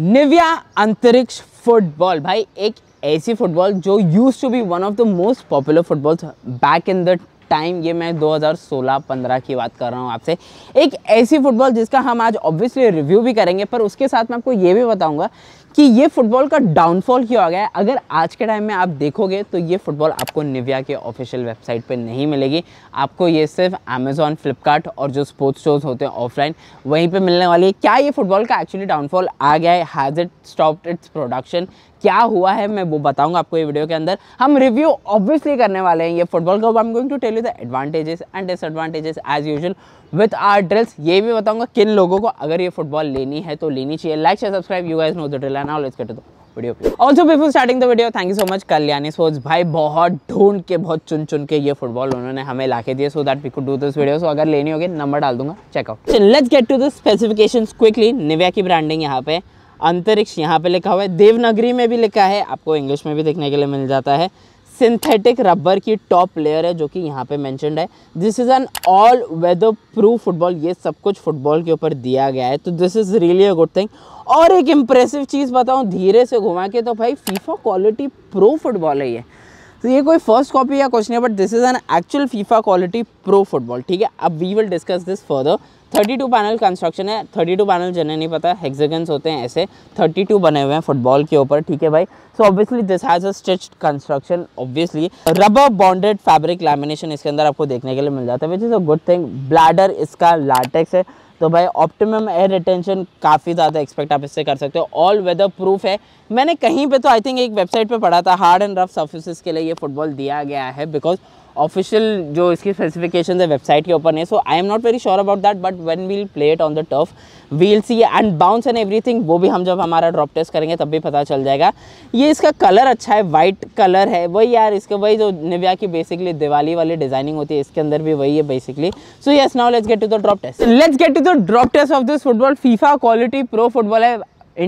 Nivea Antariksh football भाई एक ऐसी फुटबॉल जो use to be one of the most popular footballs back in the time ये मैं 2016-15 की बात कर रहा हूँ आपसे एक ऐसी फुटबॉल जिसका हम आज ऑब्वियसली रिव्यू भी करेंगे पर उसके साथ मैं आपको ये भी बताऊँगा कि ये फुटबॉल का डाउनफॉल क्यों आ गया है अगर आज के टाइम में आप देखोगे तो ये फुटबॉल आपको निविया के ऑफिशियल वेबसाइट पर नहीं मिलेगी आपको ये सिर्फ अमेजोन फ्लिपकार्ट और जो स्पोर्ट्स शोज होते हैं ऑफलाइन वहीं पर मिलने वाली है क्या ये फुटबॉल का एक्चुअली डाउनफॉल आ गया है has it stop its production क्या हुआ है मैं वो बताऊंगा आपको ये वीडियो के अंदर हम रिव्यू ऑब्वियसली करने वाले हैं ये फुटबॉल का I am going to tell you the advantages and disadvantages as usual with our drills ये भी बताऊंगा किन लोगों को अगर ये फुटबॉल लेनी है तो लेनी चाहिए like share subscribe you guys know the drill मिला ना ऑलवेज कट दो वीडियो पे also before starting the video thank you so much Kalyani सोच भाई बहुत ढूंढ के बहुत चुन चुन के ये फुटबॉल उन्होंने हमें ला के दिए so that we could do this video so अगर लेनी होगी नंबर डाल दूंगा checkout let's get to the specification quickly Nivia की ब्रांडिंग यहाँ पे अंतरिक्ष यहाँ पे लिखा हुआ है देवनगरी में भी लिखा है आपको इंग्लिश में भी देखने के लिए मिल जाता है सिंथेटिक रबर की टॉप लेयर है जो कि यहाँ पे मैंशनड है this is an all weather proof football ये सब कुछ फुटबॉल के ऊपर दिया गया है तो this is really a good thing और एक इम्प्रेसिव चीज़ बताऊँ धीरे से घुमा के तो भाई फीफा क्वालिटी प्रो फुटबॉल है ये तो ये कोई फर्स्ट कॉपी या कुछ नहीं but this is an actual FIFA quality pro football ठीक है अब we will discuss this further 32 panel construction है 32 पैनल जिन्हें नहीं पता हेक्सागन्स होते हैं ऐसे 32 बने हुए हैं फुटबॉल के ऊपर ठीक है भाई so obviously this has a stitched construction obviously rubber bonded fabric lamination इसके अंदर आपको देखने के लिए मिल जाता है which is a good thing bladder इसका लाटेक्स है तो भाई ऑप्टिमम एयर रिटेंशन काफ़ी ज़्यादा एक्सपेक्ट आप इससे कर सकते हो ऑल वेदर प्रूफ है मैंने कहीं पे तो आई थिंक एक वेबसाइट पे पढ़ा था हार्ड एंड रफ सर्फिस के लिए ये फुटबॉल दिया गया है बिकॉज ऑफिशियल जो इसकी स्पेसिफिकेशन है वेबसाइट के ऊपर नहीं so I am not very sure about that but one we'll play it on the turf we'll see and bounce and thing वो भी हम जब हमारा ड्रॉप टेस्ट करेंगे तब भी पता चल जाएगा ये इसका कलर अच्छा है वाइट कलर है वही यार इसके वही जो निव्या की बेसिकली दिवाली वाली डिजाइनिंग होती है इसके अंदर भी वही है basically so yes now let's get to the drop test let's get to the drop test of this football FIFA quality pro football है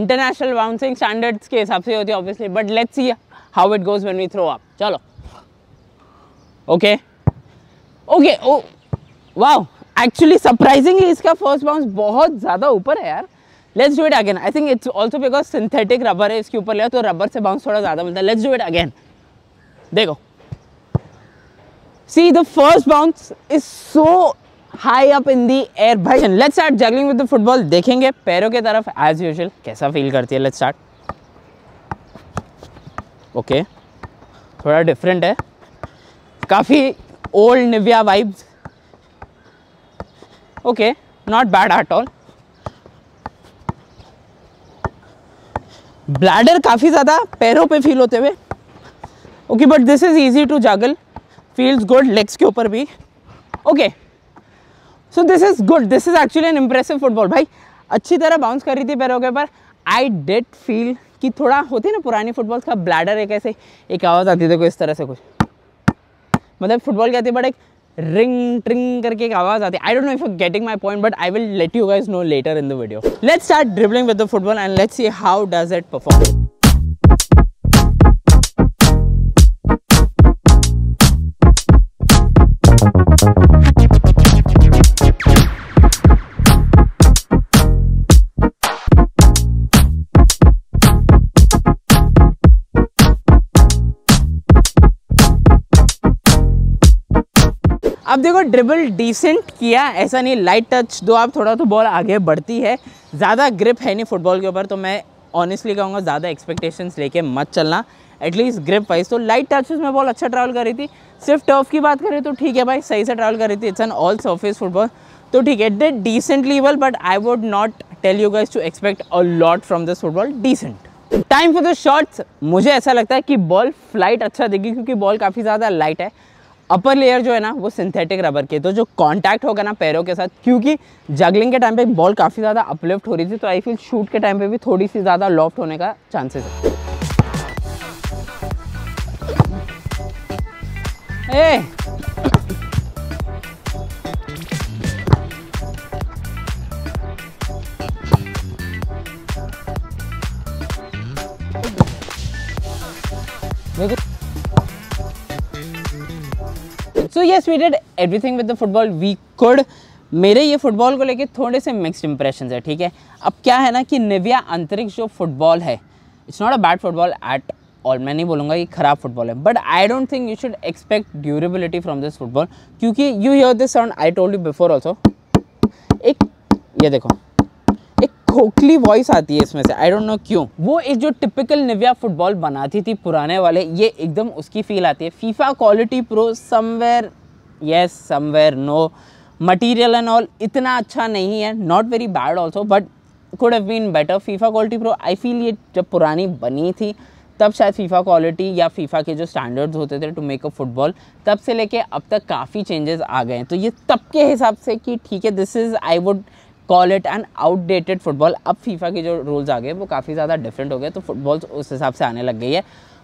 इंटरनेशनल बाउंसिंग स्टैंडर्ड्स के हिसाब से होती है obviously but let's see how it goes when we throw up चलो okay okay oh wow actually surprisingly इसका first bounce बहुत ज़्यादा ऊपर है यार let's do it again I think it's also because synthetic rubber है इसके ऊपर लिया तो रबर से बाउंस थोड़ा ज़्यादा मिलता है लेट्स डू इट अगेन देखो see the first bounce is so high up in the air भाई let's start juggling with the football देखेंगे पैरों के तरफ एज यूजल कैसा फील करती है लेट्स स्टार्ट ओके okay. थोड़ा डिफरेंट है काफ़ी old Nivia vibes okay not bad at all bladder काफ़ी ज़्यादा पैरों पे फील होते हुए okay but this is easy to juggle feels good legs के ऊपर भी okay so this is good this is actually an impressive football भाई अच्छी तरह बाउंस कर रही थी पैरों के ऊपर आई डेट फील कि थोड़ा है ना पुरानी फुटबॉल का ब्लैडर एक ऐसे एक आवाज़ आती थी कोई इस तरह से कुछ मतलब फुटबॉल कहते बट एक रिंग ट्रिंग करके एक आवाज़ आती है I don't know if you getting my point but I will let you guys know later in the video let's start dribbling with the football and let's see how does it perform अब देखो dribble decent किया ऐसा नहीं light touch दो आप थोड़ा तो ball आगे बढ़ती है ज़्यादा ग्रिप है नहीं फुटबॉल के ऊपर तो मैं ऑनेस्टली कहूँगा ज़्यादा एक्सपेक्टेशंस लेके मत चलना एटलीस्ट ग्रिप वाइज तो लाइट टचेस में बॉल अच्छा ट्रैवल कर रही थी सिर्फ टर्फ की बात करें तो ठीक है भाई सही से ट्रैवल कर रही थी it's an all surface football तो ठीक है that decent level but I would not tell you guys to expect a lot from this football decent time for the shorts मुझे ऐसा लगता है कि बॉल फ्लाइट अच्छा देगी क्योंकि बॉल काफ़ी ज़्यादा लाइट है अपर लेयर जो है ना वो सिंथेटिक रबर की तो जो कांटेक्ट होगा ना पैरों के साथ क्योंकि जगलिंग के टाइम पे बॉल काफ़ी ज़्यादा अपलिफ्ट हो रही थी तो आई फील शूट के टाइम पे भी थोड़ी सी ज़्यादा लॉफ्ट होने का चांसेस है ah so So we did did everything with the football we could मेरे ये फुटबॉल को लेके थोड़े से मिक्सड इंप्रेशन है ठीक है अब क्या है ना कि निविया अंतरिक्ष जो फुटबॉल है it's not a bad football at और मैं नहीं बोलूँगा कि ख़राब फुटबॉल है but I don't think you should expect durability from this football क्योंकि you hear this sound I told you before also एक ये देखो खोखली वॉइस आती है इसमें से आई डोंट नो क्यों वो एक जो टिपिकल निविया फुटबॉल बनाती थी पुराने वाले ये एकदम उसकी फील आती है FIFA quality pro somewhere yes somewhere no material and all इतना अच्छा नहीं है not very bad also but could have been better FIFA quality pro I feel ये जब पुरानी बनी थी तब शायद फीफा क्वालिटी या फीफा के जो स्टैंडर्ड्स होते थे टू मेक अ फुटबॉल तब से लेके अब तक काफ़ी चेंजेस आ गए हैं तो ये तब के हिसाब से कि ठीक है this is I would call it an outdated football अब फीफा के जो रूल्स आ गए वो काफ़ी ज़्यादा डिफरेंट हो गए तो फुटबॉल उस हिसाब से आने लग गई है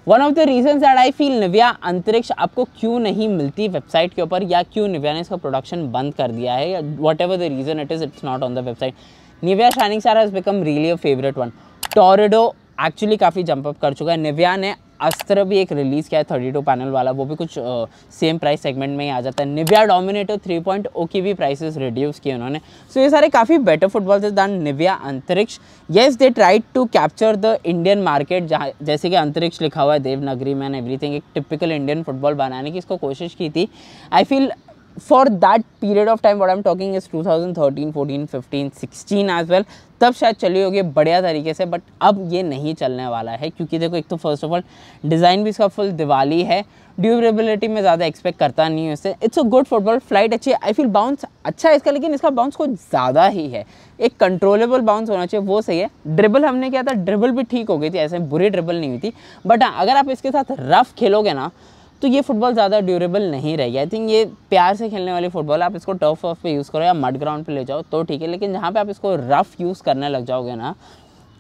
one of the reason that I feel Nivia Antariksh आपको क्यों नहीं मिलती वेबसाइट के ऊपर या क्यों निव्या ने इसका प्रोडक्शन बंद कर दिया है whatever the reason it is it's not on the website Nivia shining star has become really a favourite one Torrido actually काफ़ी जंप अप कर चुका है निव्या ने अस्त्र भी एक रिलीज़ किया है थर्टी टू पैनल वाला वो भी कुछ आ, सेम प्राइस सेगमेंट में ही आ जाता है Nivia Dominator three point o की भी प्राइसेस रिड्यूस किए उन्होंने सो so, ये सारे काफ़ी बेटर फुटबॉल थे than Nivia Antariksh yes they tried to capture the Indian market जहाँ जैसे कि अंतरिक्ष लिखा हुआ है देवनगरी मैन एवरीथिंग एक टिपिकल इंडियन फुटबॉल बनाने की इसको कोशिश की थी I feel for that period of time what am talking is two thousand thirteen fourteen fifteen sixteen as well तब शायद चली होगी बढ़िया तरीके से बट अब ये नहीं चलने वाला है क्योंकि देखो एक तो फर्स्ट ऑफ ऑल डिज़ाइन भी इसका फुल दिवाली है ड्यूरेबिलिटी में ज़्यादा एक्सपेक्ट करता नहीं है इससे it's a good football flight अच्छी है आई फील बाउंस अच्छा है इसका लेकिन इसका बाउंस कुछ ज़्यादा ही है एक कंट्रोलेबल बाउंस होना चाहिए वो सही है ड्रिबल हमने किया था ड्रिबल भी ठीक हो गई थी ऐसे बुरी ड्रिबल नहीं हुई थी बट हाँ, अगर आप इसके साथ रफ खेलोगे ना तो ये फुटबॉल ज़्यादा ड्यूरेबल नहीं रहेगी आई थिंक ये प्यार से खेलने वाली फुटबॉल आप इसको टर्फ वर्फ पे यूज़ करो या मड ग्राउंड पे ले जाओ तो ठीक है लेकिन जहाँ पे आप इसको रफ़ यूज़ करने लग जाओगे ना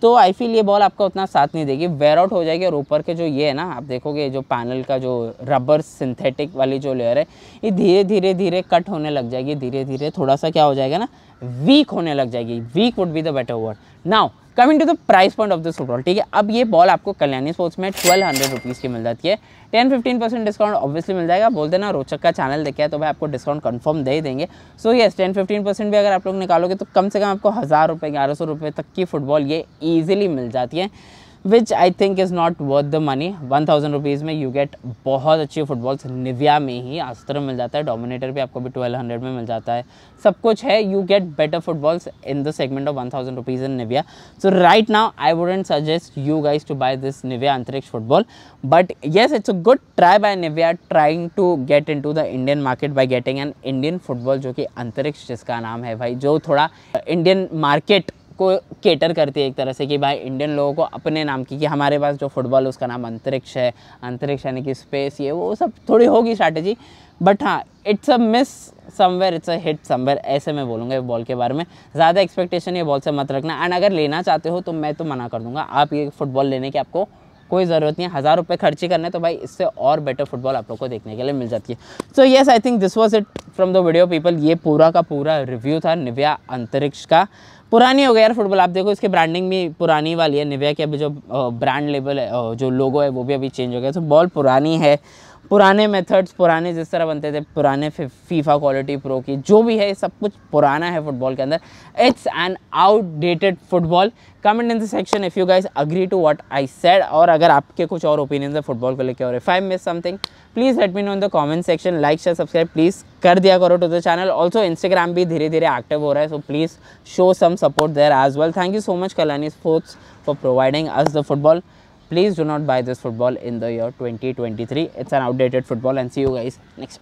तो आई फील ये बॉल आपका उतना साथ नहीं देगी वेयर आउट हो जाएगी और ऊपर के जो ये है ना आप देखोगे जो पैनल का जो रबर सिंथेटिक वाली जो लेयर है ये धीरे धीरे धीरे कट होने लग जाएगी धीरे धीरे थोड़ा सा क्या हो जाएगा ना वीक होने लग जाएगी weak would be the better word now coming to the price point of this football ठीक है अब ये बॉल आपको कल्याणी स्पोर्ट्स में ट्वेल्व हंड्रेड रुपीज़ की मिल जाती है ten fifteen percent discount obviously मिल जाएगा बोलते ना रोचक का चैनल देखा है तो भाई आपको डिस्काउंट कन्फर्म दे ही देंगे so yes ten fifteen percent भी अगर आप लोग निकालोगे तो कम से कम आपको हज़ार रुपये ग्यारह सौ रुपये तक की फुटबॉल ये ईजिली मिल जाती है which I think is not worth the money one thousand rupees में यू गेट बहुत अच्छी फुटबॉल्स निविया में ही अस्त्र मिल जाता है डोमिनेटर भी आपको भी ट्वेल्व हंड्रेड में मिल जाता है सब कुछ है you get better footballs in the segment of one thousand rupees in Nivia so right now I wouldn't suggest you guys to buy this Nivia Antariksh football but yes it's a good try by Nivia trying to get in to the Indian market by getting an Indian football जो कि अंतरिक्ष जिसका नाम है भाई जो थोड़ा Indian market को केटर करती है एक तरह से कि भाई इंडियन लोगों को अपने नाम की कि हमारे पास जो फुटबॉल है उसका नाम अंतरिक्ष है अंतरिक्ष यानी कि स्पेस ये वो सब थोड़ी होगी स्ट्रैटेजी बट हाँ it's a miss somewhere it's a hit somewhere ऐसे मैं बोलूँगा बॉल के बारे में ज़्यादा एक्सपेक्टेशन ये बॉल से मत रखना एंड अगर लेना चाहते हो तो मैं तो मना कर दूँगा आप ये फुटबॉल लेने की आपको कोई ज़रूरत नहीं है हज़ार रुपये खर्ची करने तो भाई इससे और बेटर फुटबॉल आप लोग को देखने के लिए मिल जाती है so yes I think this was it from the video people ये पूरा का पूरा रिव्यू था निव्या अंतरिक्ष का पुरानी हो गई यार फुटबॉल आप देखो इसके ब्रांडिंग भी पुरानी वाली है निव्या के अभी जो ब्रांड लेबल है जो लोगो है वो भी अभी चेंज हो गया तो बॉल पुरानी है पुराने मेथड्स पुराने जिस तरह बनते थे पुराने फीफा क्वालिटी प्रो की जो भी है सब कुछ पुराना है फुटबॉल के अंदर it's an outdated football comment in the section if you guys agree to what I said और अगर आपके कुछ और ओपिनियन है फुटबॉल को लेकर और if I miss something please let me know in the comment section like share subscribe please कर दिया करो to the channel also Instagram भी धीरे धीरे एक्टिव हो रहा है so please show some support there as well thank you so much Kalyani sports for providing us the football Please do not buy this football in the year 2023. It's an outdated football and see you guys next.